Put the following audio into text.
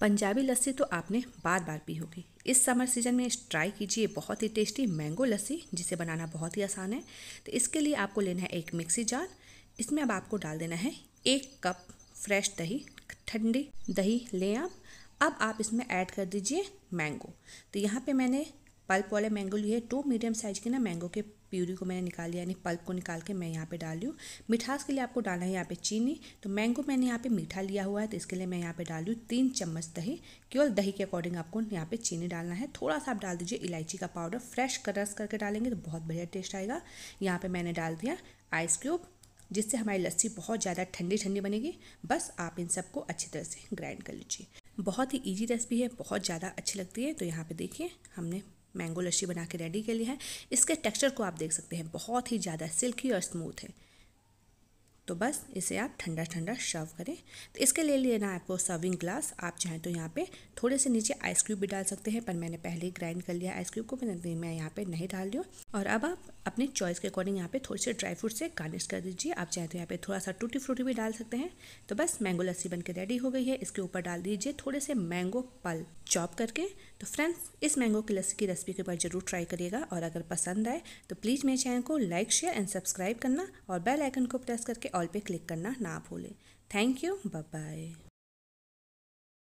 पंजाबी लस्सी तो आपने बार बार पी होगी इस समर सीजन में ट्राई कीजिए बहुत ही टेस्टी मैंगो लस्सी जिसे बनाना बहुत ही आसान है तो इसके लिए आपको लेना है एक मिक्सी जार इसमें अब आपको डाल देना है एक कप फ्रेश दही ठंडी दही लें आप अब आप इसमें ऐड कर दीजिए मैंगो तो यहाँ पे मैंने पल्प वाले मैंगो लिए टू मीडियम साइज़ के ना मैंगो के प्यूरी को मैंने निकाल लिया यानी पल्प को निकाल के मैं यहाँ पे डाल लूँ मिठास के लिए आपको डालना है यहाँ पे चीनी तो मैंगो मैंने यहाँ पे मीठा लिया हुआ है तो इसके लिए मैं यहाँ पे डाल लूँ तीन चम्मच दही केवल दही के अकॉर्डिंग आपको यहाँ पे चीनी डालना है थोड़ा सा आप डाल दीजिए इलायची का पाउडर फ्रेश क्रस करके डालेंगे तो बहुत बढ़िया टेस्ट आएगा यहाँ पर मैंने डाल दिया आइस क्यूब जिससे हमारी लस्सी बहुत ज़्यादा ठंडी ठंडी बनेगी बस आप इन सबको अच्छी तरह से ग्राइंड कर लीजिए बहुत ही ईजी रेसिपी है बहुत ज़्यादा अच्छी लगती है तो यहाँ पे देखिए हमने मैंगो लस्सी बना के रेडी के लिए है इसके टेक्सचर को आप देख सकते हैं बहुत ही ज़्यादा सिल्की और स्मूथ है तो बस इसे आप ठंडा ठंडा शर्व करें तो इसके लिए लेना है आपको सर्विंग ग्लास आप चाहें तो यहाँ पे थोड़े से नीचे आइस क्यूब भी डाल सकते हैं पर मैंने पहले ही ग्राइंड कर लिया आइस क्यूब को मैंने मैं यहाँ पे नहीं डाल रही और अब आप अपने चॉइस के अकॉर्डिंग यहाँ पे थोड़े से ड्राई फ्रूट से गार्निश कर दीजिए आप चाहें तो यहाँ पे थोड़ा सा टूटी फ्रूटी भी डाल सकते हैं तो बस मैंगो लस्सी बन रेडी हो गई है इसके ऊपर डाल दीजिए थोड़े से मैंगो पल चॉप करके तो फ्रेंड्स इस मैंगो की लस्सी की रेसिपी के बाद जरूर ट्राई करिएगा और अगर पसंद आए तो प्लीज़ मेरे चैनल को लाइक शेयर एंड सब्सक्राइब करना और बेल आइकन को प्रेस करके और ऑल पे क्लिक करना ना भूलें थैंक यू बाय